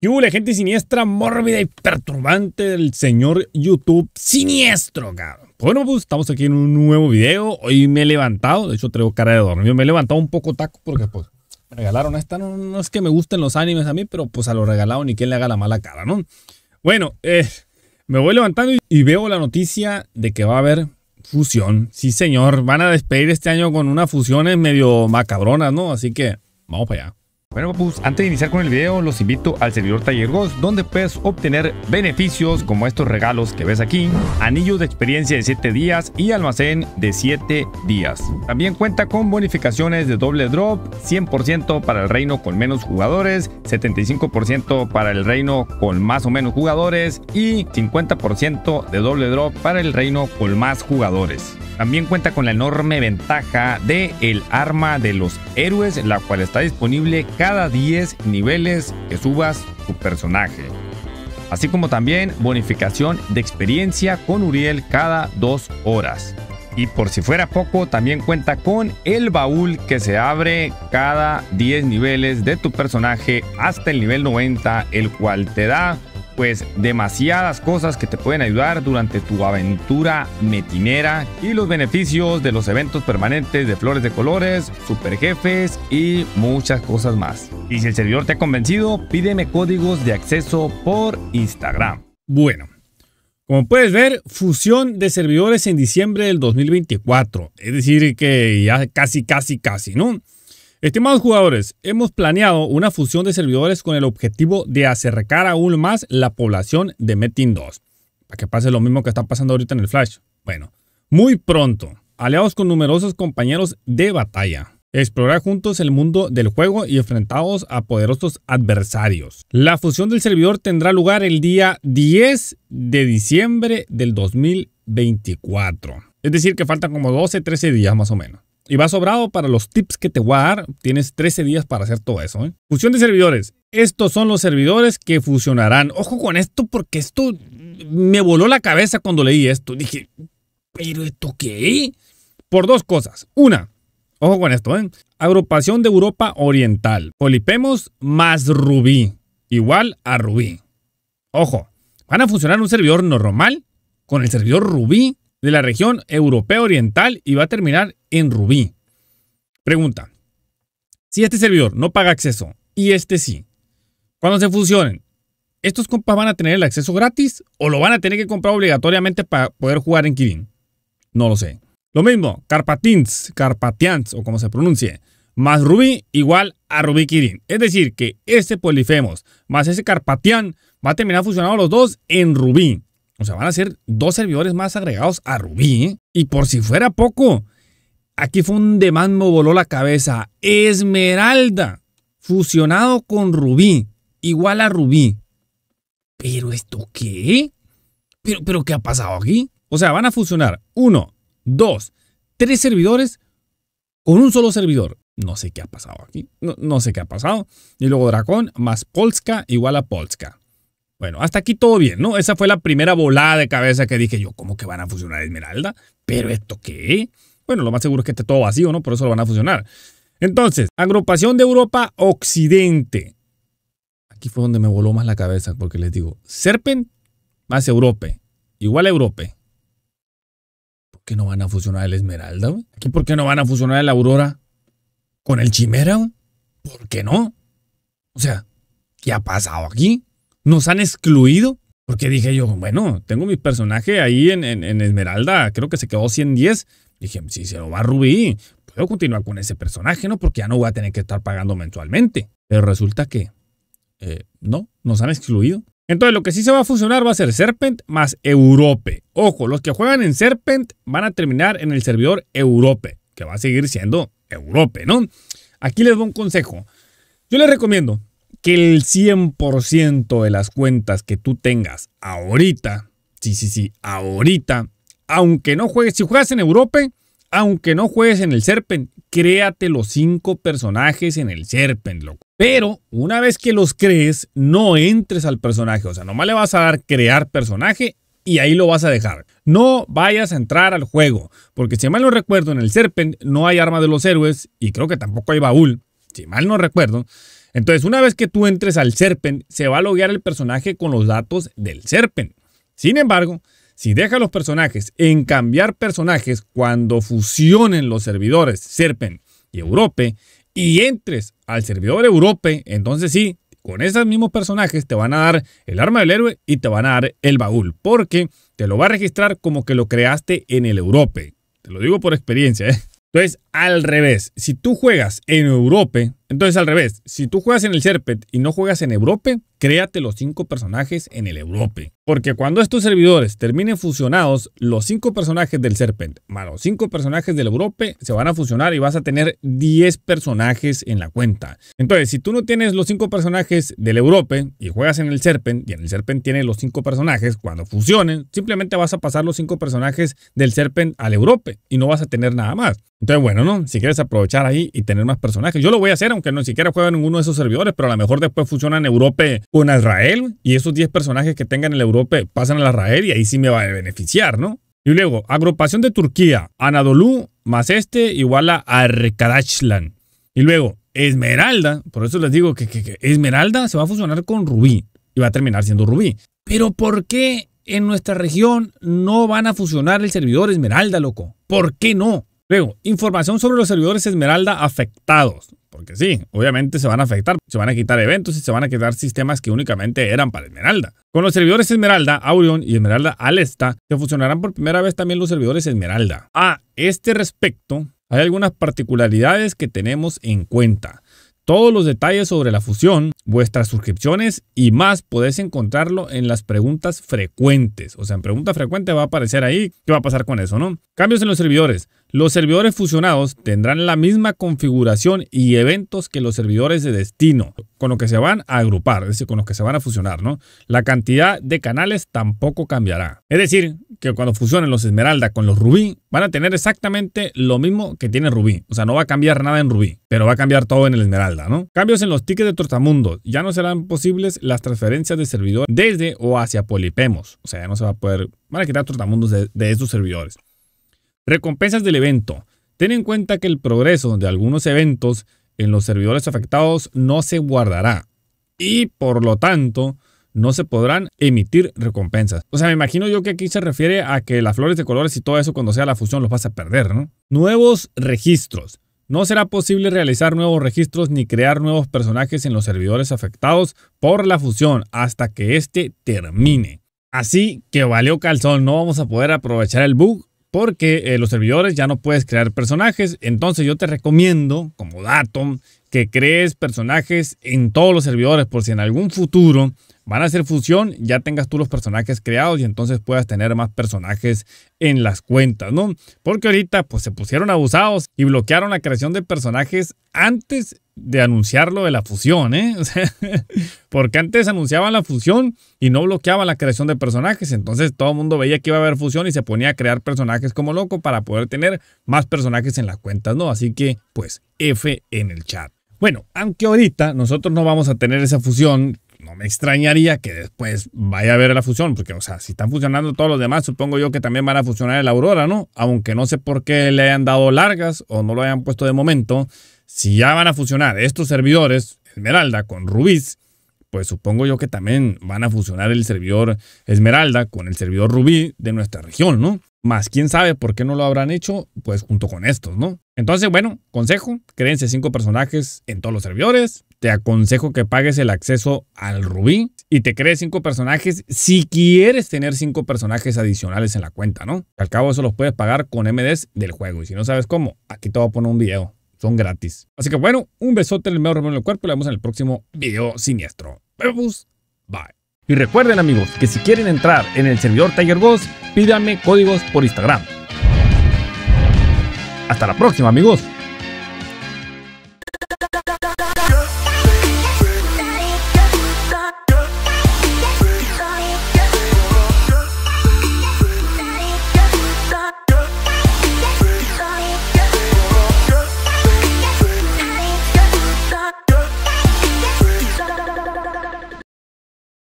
Y la gente siniestra, mórbida y perturbante del señor YouTube siniestro, cabrón. Bueno, pues estamos aquí en un nuevo video. Hoy me he levantado, de hecho traigo cara de dormir, Me he levantado un poco taco porque pues me regalaron esta. No, es que me gusten los animes a mí, pero pues a lo regalado ni quien le haga la mala cara, ¿no? Bueno, eh, me voy levantando y veo la noticia de que va a haber fusión. Sí, señor, van a despedir este año con unas fusiones medio macabronas, ¿no? Así que vamos para allá. Bueno, pues antes de iniciar con el video, los invito al servidor Taller Ghost, donde puedes obtener beneficios como estos regalos que ves aquí, anillos de experiencia de 7 días y almacén de 7 días. También cuenta con bonificaciones de doble drop, 100% para el reino con menos jugadores, 75% para el reino con más o menos jugadores y 50% de doble drop para el reino con más jugadores. También cuenta con la enorme ventaja de el arma de los héroes, la cual está disponible cada 10 niveles que subas tu personaje. Así como también bonificación de experiencia con Uriel cada 2 horas. Y por si fuera poco, también cuenta con el baúl que se abre cada 10 niveles de tu personaje hasta el nivel 90, el cual te da pues demasiadas cosas que te pueden ayudar durante tu aventura metinera y los beneficios de los eventos permanentes de flores de colores, super jefes y muchas cosas más. Y si el servidor te ha convencido, pídeme códigos de acceso por Instagram. Bueno, como puedes ver, fusión de servidores en diciembre del 2024, es decir que ya casi casi casi, ¿no? Estimados jugadores, hemos planeado una fusión de servidores con el objetivo de acercar aún más la población de Metin 2, para que pase lo mismo que está pasando ahorita en el Flash. Bueno, muy pronto, aliados con numerosos compañeros de batalla, explorar juntos el mundo del juego y enfrentados a poderosos adversarios. La fusión del servidor tendrá lugar el día 10 de diciembre del 2024. Es decir, que faltan como 12, 13 días más o menos. Y va sobrado para los tips que te voy a dar. Tienes 13 días para hacer todo eso. ¿eh? Fusión de servidores. Estos son los servidores que fusionarán. Ojo con esto porque esto me voló la cabeza cuando leí esto. Dije, ¿pero esto qué? Por dos cosas. Una, ojo con esto, ¿eh? Agrupación de Europa Oriental. Polipemos más Rubí. Igual a Rubí. Ojo, van a funcionar un servidor normal con el servidor Rubí de la región europea oriental y va a terminar en Rubí. Pregunta. Si este servidor no paga acceso y este sí, cuando se fusionen, ¿estos compas van a tener el acceso gratis o lo van a tener que comprar obligatoriamente para poder jugar en Kirin? No lo sé. Lo mismo, Carpatins, Carpatians o como se pronuncie, más Rubí igual a Rubí Kirin. Es decir, que este Polifemos más ese Carpatian va a terminar fusionado los dos en Rubí. O sea, van a ser dos servidores más agregados a Rubí. Y por si fuera poco, aquí fue un demand me voló la cabeza. Esmeralda, fusionado con Rubí, igual a Rubí. ¿Pero esto qué? ¿Pero, pero qué ha pasado aquí? O sea, van a fusionar uno, dos, tres servidores con un solo servidor. No sé qué ha pasado aquí. No, no sé qué ha pasado. Y luego Dracón más Polska igual a Polska. Bueno, hasta aquí todo bien, ¿no? Esa fue la primera volada de cabeza que dije yo, ¿cómo que van a fusionar Esmeralda? ¿Pero esto qué? Bueno, lo más seguro es que esté todo vacío, ¿no? Por eso lo van a fusionar. Entonces, agrupación de Europa Occidente. Aquí fue donde me voló más la cabeza, porque les digo, Serpent más Europe, igual a Europe. ¿Por qué no van a fusionar el Esmeralda? ¿Aquí por qué no van a fusionar el Aurora con el Chimera? ¿Por qué no? O sea, ¿qué ha pasado aquí? nos han excluido. Porque dije yo, bueno, tengo mi personaje ahí en, Esmeralda, creo que se quedó 110. Dije, si se lo va a Rubí, puedo continuar con ese personaje, ¿no? Porque ya no voy a tener que estar pagando mensualmente. Pero resulta que, eh, no, nos han excluido. Entonces lo que sí se va a funcionar va a ser Serpent más Europe. Ojo, los que juegan en Serpent van a terminar en el servidor Europe, que va a seguir siendo Europe, ¿no? Aquí les doy un consejo. Yo les recomiendo que el 100% de las cuentas que tú tengas ahorita, sí, sí, sí, ahorita, aunque no juegues, si juegas en Europa, aunque no juegues en el Serpent, créate los cinco personajes en el Serpent, loco. Pero una vez que los crees, no entres al personaje. O sea, nomás le vas a dar crear personaje y ahí lo vas a dejar. No vayas a entrar al juego, porque si mal no recuerdo, en el Serpent no hay arma de los héroes y creo que tampoco hay baúl, si mal no recuerdo. Entonces, una vez que tú entres al Serpent, se va a loguear el personaje con los datos del Serpent. Sin embargo, si deja los personajes en cambiar personajes cuando fusionen los servidores Serpent y Europe y entres al servidor Europe, entonces sí, con esos mismos personajes te van a dar el arma del héroe y te van a dar el baúl, porque te lo va a registrar como que lo creaste en el Europe. Te lo digo por experiencia, ¿eh? Entonces, al revés, si tú juegas en Europe, entonces, al revés, si tú juegas en el Serpent y no juegas en Europe, Créate los cinco personajes en el Europe. Porque cuando estos servidores terminen fusionados, los cinco personajes del Serpent más los cinco personajes del Europe se van a fusionar y vas a tener 10 personajes en la cuenta. Entonces, si tú no tienes los cinco personajes del Europe y juegas en el Serpent y en el Serpent tiene los cinco personajes, cuando fusionen, simplemente vas a pasar los cinco personajes del Serpent al Europe y no vas a tener nada más. Entonces, bueno, ¿no? Si quieres aprovechar ahí y tener más personajes. Yo lo voy a hacer, aunque no siquiera juego en ninguno de esos servidores, pero a lo mejor después en Europe con Israel y esos 10 personajes que tengan el Europa pasan a Israel y ahí sí me va a beneficiar, ¿no? Y luego, agrupación de Turquía, Anadolu más este igual a Arkadachlan. Y luego, Esmeralda, por eso les digo que, Esmeralda se va a fusionar con Rubí y va a terminar siendo Rubí. Pero ¿por qué en nuestra región no van a fusionar el servidor Esmeralda, loco? ¿Por qué no? Luego, información sobre los servidores Esmeralda afectados. Porque sí, obviamente se van a afectar, se van a quitar eventos y se van a quitar sistemas que únicamente eran para Esmeralda. Con los servidores Esmeralda, Aurion y Esmeralda Alesta, se fusionarán por primera vez también los servidores Esmeralda. A este respecto, hay algunas particularidades que tenemos en cuenta. Todos los detalles sobre la fusión vuestras suscripciones y más podés encontrarlo en las preguntas frecuentes. O sea, en pregunta frecuente va a aparecer ahí qué va a pasar con eso, ¿no? Cambios en los servidores. Los servidores fusionados tendrán la misma configuración y eventos que los servidores de destino, con los que se van a agrupar, es decir, con los que se van a fusionar, ¿no? La cantidad de canales tampoco cambiará. Es decir, que cuando fusionen los Esmeralda con los Rubí, van a tener exactamente lo mismo que tiene Rubí. O sea, no va a cambiar nada en Rubí, pero va a cambiar todo en el Esmeralda, ¿no? Cambios en los tickets de Tortamundo ya no serán posibles las transferencias de servidor desde o hacia Polipemos. O sea, ya no se va a poder, van quitar trotamundos de, de estos servidores. Recompensas del evento. Ten en cuenta que el progreso de algunos eventos en los servidores afectados no se guardará y por lo tanto no se podrán emitir recompensas. O sea, me imagino yo que aquí se refiere a que las flores de colores y todo eso cuando sea la fusión los vas a perder, ¿no? Nuevos registros. No será posible realizar nuevos registros ni crear nuevos personajes en los servidores afectados por la fusión hasta que este termine. Así que valió calzón, no vamos a poder aprovechar el bug porque eh, los servidores ya no puedes crear personajes. Entonces yo te recomiendo, como dato, que crees personajes en todos los servidores por si en algún futuro van a hacer fusión, ya tengas tú los personajes creados y entonces puedas tener más personajes en las cuentas, ¿no? Porque ahorita pues se pusieron abusados y bloquearon la creación de personajes antes de anunciarlo de la fusión, ¿eh? porque antes anunciaban la fusión y no bloqueaban la creación de personajes, entonces todo el mundo veía que iba a haber fusión y se ponía a crear personajes como loco para poder tener más personajes en las cuentas, ¿no? Así que pues F en el chat. Bueno, aunque ahorita nosotros no vamos a tener esa fusión no me extrañaría que después vaya a haber la fusión, porque, o sea, si están funcionando todos los demás, supongo yo que también van a funcionar el Aurora, ¿no? Aunque no sé por qué le hayan dado largas o no lo hayan puesto de momento. Si ya van a fusionar estos servidores, Esmeralda con rubí pues supongo yo que también van a fusionar el servidor Esmeralda con el servidor Rubí de nuestra región, ¿no? Más quién sabe por qué no lo habrán hecho, pues junto con estos, ¿no? Entonces, bueno, consejo, créense cinco personajes en todos los servidores. Te aconsejo que pagues el acceso al rubí y te crees cinco personajes si quieres tener cinco personajes adicionales en la cuenta, ¿no? Al cabo eso los puedes pagar con MDs del juego y si no sabes cómo, aquí te voy a poner un video. Son gratis. Así que bueno, un besote en el medio del cuerpo y nos vemos en el próximo video siniestro. Bye. Y recuerden amigos que si quieren entrar en el servidor Tiger Ghost, pídanme códigos por Instagram. Hasta la próxima amigos.